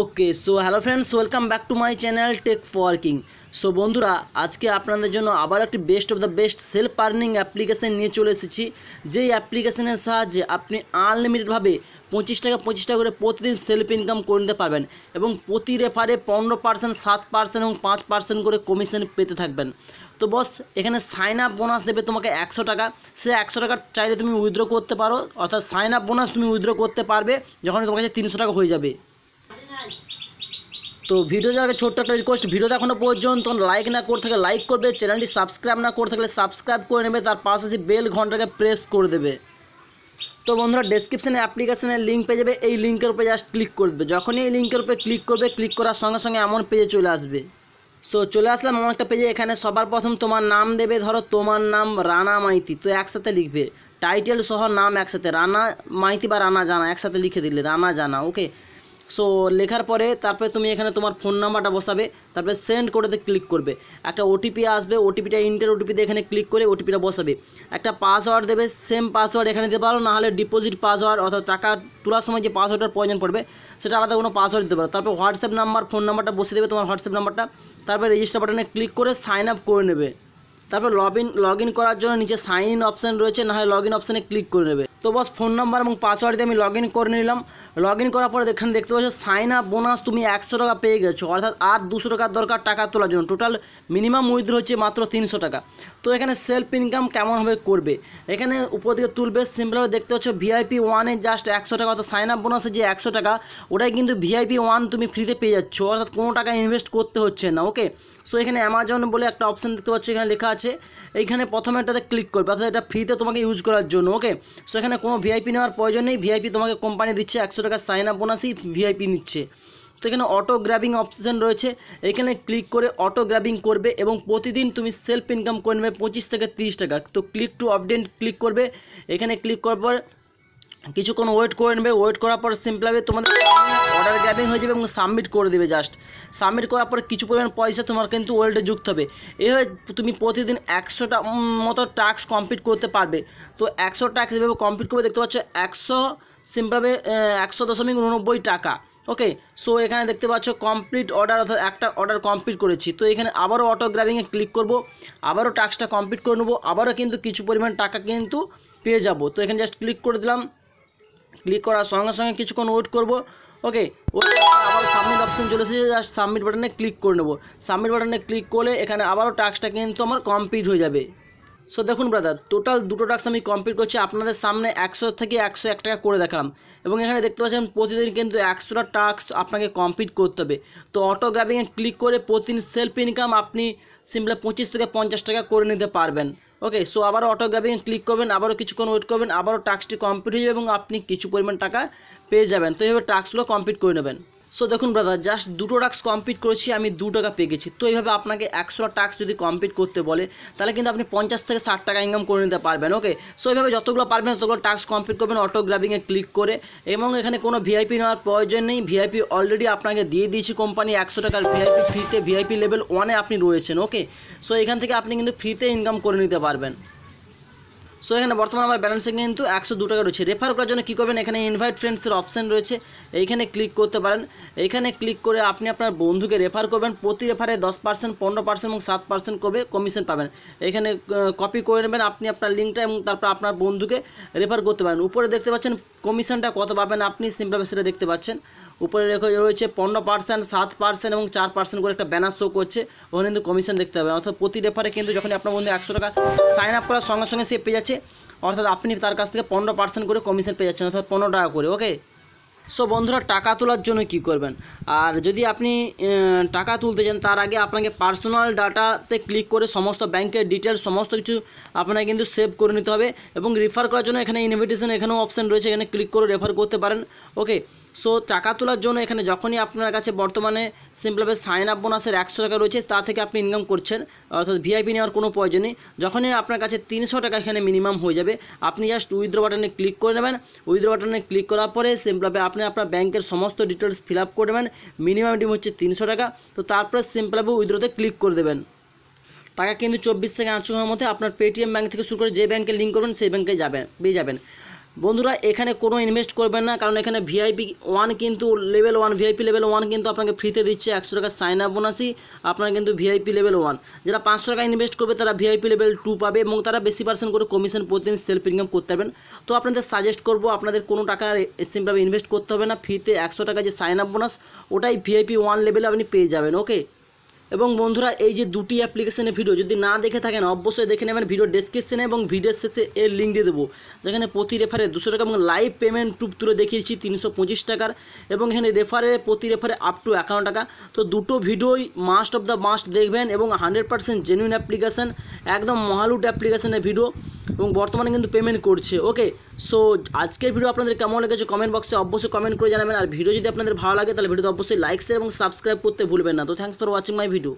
okay so hello friends welcome back to my channel tech for so বন্ধুরা আজকে আপনাদের জন্য আবার একটি best of the best self earning application নিয়ে চলে এসেছি যেই অ্যাপ্লিকেশানের সাহায্যে আপনি আনলিমিটেডভাবে পঁচিশ টাকা পঁচিশ টাকা করে প্রতিদিন সেলফ ইনকাম করে নিতে পারবেন এবং প্রতি রেফারে পনেরো পার্সেন্ট সাত পার্সেন্ট এবং পাঁচ পার্সেন্ট করে কমিশন পেতে থাকবেন তো বস এখানে সাইন আপ বোনাস দেবে তোমাকে একশো টাকা সে একশো টাকার চাইলে তুমি উইথড্র করতে পারো অর্থাৎ সাইন আপ বোনাস তুমি উইথড্র করতে পারবে যখন তোমার কাছে তিনশো টাকা হয়ে যাবে তো ভিডিও যাওয়ার ছোট্ট একটা রিকোয়েস্ট ভিডিও দেখানো পর্যন্ত লাইক না করে থাকলে লাইক করবে চ্যানেলটি সাবস্ক্রাইব না করে থাকলে সাবস্ক্রাইব করে নেবে তার পাশাপাশি বেল ঘন্টাকে প্রেস করে দেবে তো বন্ধুরা ডেসক্রিপশানে অ্যাপ্লিকেশানের লিঙ্ক পেয়ে যাবে এই লিঙ্কের উপরে জাস্ট ক্লিক করে দেবে যখনই এই লিঙ্কের উপরে ক্লিক করবে ক্লিক করার সঙ্গে সঙ্গে এমন পেজে চলে আসবে সো চলে আসলাম এমন একটা পেজে এখানে সবার প্রথম তোমার নাম দেবে ধরো তোমার নাম রানা মাইতি তো একসাথে লিখবে টাইটেল সহ নাম একসাথে রানা মাইতি বা রানা জানা একসাথে লিখে দিলে রানা জানা ওকে সো লেখার পরে তারপরে তুমি এখানে তোমার ফোন নাম্বারটা বসাবে তারপরে সেন্ড করেতে ক্লিক করবে একটা ওটিপি আসবে ওটিপিটা ইন্টার ওটিপিতে এখানে ক্লিক করে ওটিপিটা বসাবে একটা পাসওয়ার্ড দেবে সেম পাসওয়ার্ড এখানে দিতে পারো নাহলে ডিপোজিট পাসওয়ার্ড অর্থাৎ টাকা তোলার সময় যে পাসওয়ার্ডের প্রয়োজন পড়বে সেটা আলাদা কোনো পাসওয়ার্ড দিতে পারো তারপর হোয়াটসঅ্যাপ নাম্বার ফোন নাম্বারটা বসে দেবে তোমার হোয়াটসঅ্যাপ নাম্বারটা তারপরে রেজিস্টার বাটনে ক্লিক করে সাইন আপ করে নেবে তারপর লগ ইন লগ ইন করার জন্য নিচে সাইন ইন অপশান রয়েছে নাহলে লগ ইন অপশানে ক্লিক করে নেবে তো বস ফোন নাম্বার এবং পাসওয়ার্ড দিয়ে আমি লগ ইন করে নিলাম লগ ইন করার পরে এখানে দেখতে পাচ্ছ সাইন আপ বোনাস তুমি একশো টাকা পেয়ে গেছো অর্থাৎ আর দুশো টাকার দরকার টাকা তোলার জন্য টোটাল মিনিমাম উইথড্র হচ্ছে মাত্র তিনশো টাকা তো এখানে সেলফ ইনকাম কেমনভাবে করবে এখানে উপর দিকে তুলবে সিম্পলভাবে দেখতে পাচ্ছ ভিআইপি ওয়ানে জাস্ট একশো টাকা অর্থাৎ সাইন আপ বোনাসে যে একশো টাকা ওটাই কিন্তু ভিআইপি ওয়ান তুমি ফ্রিতে পেয়ে যাচ্ছ অর্থাৎ কোনো টাকা ইনভেস্ট করতে হচ্ছে না ওকে সো এখানে অ্যামাজন বলে একটা অপশান দেখতে পাচ্ছ এখানে লেখা আছে এইখানে প্রথমে এটাতে ক্লিক করবে অর্থাৎ এটা ফ্রিতে তোমাকে ইউজ করার জন্য ওকে সো এখানে কোনো ভিআইপি নেওয়ার প্রয়োজন নেই ভিআইপি তোমাকে কোম্পানি দিচ্ছে একশো টাকা সাইন আপ বোনাসই ভিআইপি নিচ্ছে তো এখানে অটো গ্র্যাবিং অপশান রয়েছে এখানে ক্লিক করে অটো গ্র্যাবিং করবে এবং প্রতিদিন তুমি সেলফ ইনকাম করে নেবে পঁচিশ থেকে তিরিশ টাকা তো ক্লিক টু আপডেট ক্লিক করবে এখানে ক্লিক করার পর কিছুক্ষণ ওয়েট করে নেবে ওয়েট করার পর সিম্পলভাবে তোমাদের অর্ডার গ্যাপিং হয়ে যাবে এবং সাবমিট করে দেবে জাস্ট সাবমিট করার পর কিছু পরিমাণ পয়সা তোমার কিন্তু ওয়েল্ডে যুক্ত হবে এভাবে তুমি প্রতিদিন একশোটা মতো টাস্ক কমপ্লিট করতে পারবে তো একশো টাস্ক এভাবে কমপ্লিট করবে দেখতে পাচ্ছ একশো সিম্পলভাবে একশো দশমিক উননব্বই টাকা ওকে সো এখানে দেখতে পাচ্ছ কমপ্লিট অর্ডার অর্থাৎ একটা অর্ডার কমপ্লিট করেছি তো এখানে আবারও অটোগ্রাফিংয়ে ক্লিক করব আবারও টাস্কটা কমপ্লিট করে নেবো আবারও কিন্তু কিছু পরিমাণ টাকা কিন্তু পেয়ে যাব তো এখানে জাস্ট ক্লিক করে দিলাম ক্লিক করার সঙ্গে সঙ্গে কিছুক্ষণ ওয়েট করব ওকে আবার সাবমিট অপশান চলে এসেছে জাস্ট সাবমিট বাটনে ক্লিক করে নেবো সাবমিট বাটনে ক্লিক করলে এখানে আবারও টাস্কটা কিন্তু আমার কমপ্লিট হয়ে যাবে সো দেখুন ব্রাদার টোটাল দুটো টাস্ক আমি কমপ্লিট করছি আপনাদের সামনে একশো থেকে একশো এক টাকা করে দেখালাম এবং এখানে দেখতে পাচ্ছেন প্রতিদিন কিন্তু একশোটা টাস্ক আপনাকে কমপ্লিট করতে হবে তো অটোগ্রাফিংয়ে ক্লিক করে প্রতিদিন সেলফ ইনকাম আপনি সিম্পলি পঁচিশ থেকে পঞ্চাশ টাকা করে নিতে পারবেন ওকে সো আবারও অটোগ্রাফিংয়ে ক্লিক করবেন আবারও কিছুক্ষণ ওয়েট করবেন আবারও টাস্কটি কমপ্লিট হয়ে যাবে এবং আপনি কিছু পরিমাণ টাকা পেয়ে যাবেন তো এইভাবে টাস্কগুলো কমপ্লিট করে নেবেন সো দেখুন ব্রাদার জাস্ট দুটো টাস্ক কমপ্লিট করেছি আমি দু টাকা পেয়ে গেছি তো এইভাবে আপনাকে একশোটা টাস্ক যদি কমপ্লিট করতে বলে তাহলে কিন্তু আপনি পঞ্চাশ থেকে ষাট টাকা ইনকাম করে নিতে পারবেন ওকে সো এইভাবে যতগুলো পারবেন ততগুলো টাস্ক কমপ্লিট করবেন অটোগ্রাফিংয়ে ক্লিক করে এবং এখানে কোনো ভিআইপি নেওয়ার প্রয়োজন নেই ভিআইপি অলরেডি আপনাকে দিয়ে দিয়েছি কোম্পানি একশো টাকার ভিআইপি ফ্রিতে ভিআইপি লেভেল ওয়ানে আপনি রয়েছেন ওকে সো এখান থেকে আপনি কিন্তু ফ্রিতে ইনকাম করে নিতে পারবেন সো এখানে বর্তমানে আমার ব্যালেন্সে কিন্তু একশো দু টাকা রয়েছে রেফার করার জন্য কী করবেন এখানে ইনভাইট ফ্রেন্ডসের অপশান রয়েছে এইখানে ক্লিক করতে পারেন এখানে ক্লিক করে আপনি আপনার বন্ধুকে রেফার করবেন প্রতি রেফারে দশ পার্সেন্ট পনেরো পার্সেন্ট এবং সাত পার্সেন্ট করবে কমিশন পাবেন এখানে কপি করে নেবেন আপনি আপনার লিঙ্কটা এবং তারপর আপনার বন্ধুকে রেফার করতে পারেন উপরে দেখতে পাচ্ছেন কমিশনটা কত পাবেন আপনি সিম্পলভাবে সেটা দেখতে পাচ্ছেন উপরে রেখে রয়েছে পনেরো পার্সেন্ট সাত পার্সেন্ট এবং চার পার্সেন্ট করে একটা ব্যানার শো করছে ওখানে কিন্তু কমিশন দেখতে হবে অর্থাৎ প্রতি রেফারে কিন্তু যখন আপনার বন্ধু একশো টাকা সাইন আপ করার সঙ্গে সঙ্গে সে পেয়ে যাচ্ছে অর্থাৎ আপনি তার কাছ থেকে পনেরো পার্সেন্ট করে কমিশন পেয়ে যাচ্ছেন অর্থাৎ পনেরো টাকা করে ওকে সো বন্ধুরা টাকা তোলার জন্য কি করবেন আর যদি আপনি টাকা তুলতে চান তার আগে আপনাকে পার্সোনাল ডাটাতে ক্লিক করে সমস্ত ব্যাংকের ডিটেলস সমস্ত কিছু আপনাকে কিন্তু সেভ করে নিতে হবে এবং রেফার করার জন্য এখানে ইনভিটেশন এখানেও অপশান রয়েছে এখানে ক্লিক করে রেফার করতে পারেন ওকে সো টাকা তোলার জন্য এখানে যখনই আপনার কাছে বর্তমানে সিম্পলভাবে সাইন আপ বোনাসের একশো টাকা রয়েছে তা থেকে আপনি ইনকাম করছেন অর্থাৎ ভিআইপি নেওয়ার কোনো প্রয়োজন নেই যখনই আপনার কাছে তিনশো টাকা এখানে মিনিমাম হয়ে যাবে আপনি জাস্ট উইথড্র বাটনে ক্লিক করে নেবেন উইথড্র বাটনে ক্লিক করার পরে সিম্পলভাবে আপনি আপনার ব্যাংকের সমস্ত ডিটেলস ফিল আপ করবেন মিনিমাম ডিম হচ্ছে তিনশো টাকা তো তারপরে সিম্পল আপ উইথড্রোতে ক্লিক করে দেবেন টাকা কিন্তু চব্বিশ থেকে আটশো মধ্যে আপনার পেটিএম ব্যাঙ্ক থেকে শুরু করে যে ব্যাঙ্কে লিঙ্ক করবেন সেই ব্যাঙ্কে যাবেন পেয়ে যাবেন বন্ধুরা এখানে কোনো ইনভেস্ট করবেন না কারণ এখানে ভিআইপি ওয়ান কিন্তু level one VIP level one কিন্তু আপনাকে ফ্রিতে দিচ্ছে একশো টাকা সাইন আপ বোনাসই আপনারা কিন্তু ভিআইপি লেভেল ওয়ান যারা পাঁচশো টাকা ইনভেস্ট করবে তারা ভিআইপি লেভেল টু পাবে এবং তারা বেশি পার্সেন্ট করে কমিশন প্রতিদিন সেলফ ইনকাম করতে পারবেন তো আপনাদের সাজেস্ট করবো আপনাদের কোনো টাকা সিম্পলভাবে ইনভেস্ট করতে হবে না ফ্রিতে একশো টাকা যে সাইন আপ বোনাস ওটাই ভিআইপি ওয়ান লেভেলে আপনি পেয়ে যাবেন ওকে এবং বন্ধুরা এই যে দুটি অ্যাপ্লিকেশনের ভিডিও যদি না দেখে থাকেন অবশ্যই দেখে নেবেন ভিডিও ডেসক্রিপশানে এবং ভিডিওর শেষে এর লিঙ্ক দিয়ে দেবো যেখানে প্রতি রেফারে দুশো টাকা এবং লাইভ পেমেন্ট টুপ তুলে দেখিয়েছি তিনশো পঁচিশ টাকার এবং এখানে রেফারে প্রতি রেফারে আপ টু একান্ন টাকা তো দুটো ভিডিওই মাস্ট অফ দ্য মাস্ট দেখবেন এবং হান্ড্রেড পার্সেন্ট জেনুইন অ্যাপ্লিকেশান একদম মহালুট অ্যাপ্লিকেশানে ভিডিও এবং বর্তমানে কিন্তু পেমেন্ট করছে ওকে সো আজকের ভিডিও আপনাদের কেমন লেগেছে কমেন্ট বক্সে অবশ্যই কমেন্ট করে জানাবেন আর ভিডিও যদি আপনাদের ভালো লাগে তাহলে ভিডিওতে অবশ্যই লাইক শেয়ার এবং সাবস্ক্রাইব করতে ভুলবেন না তো thanks for watching my video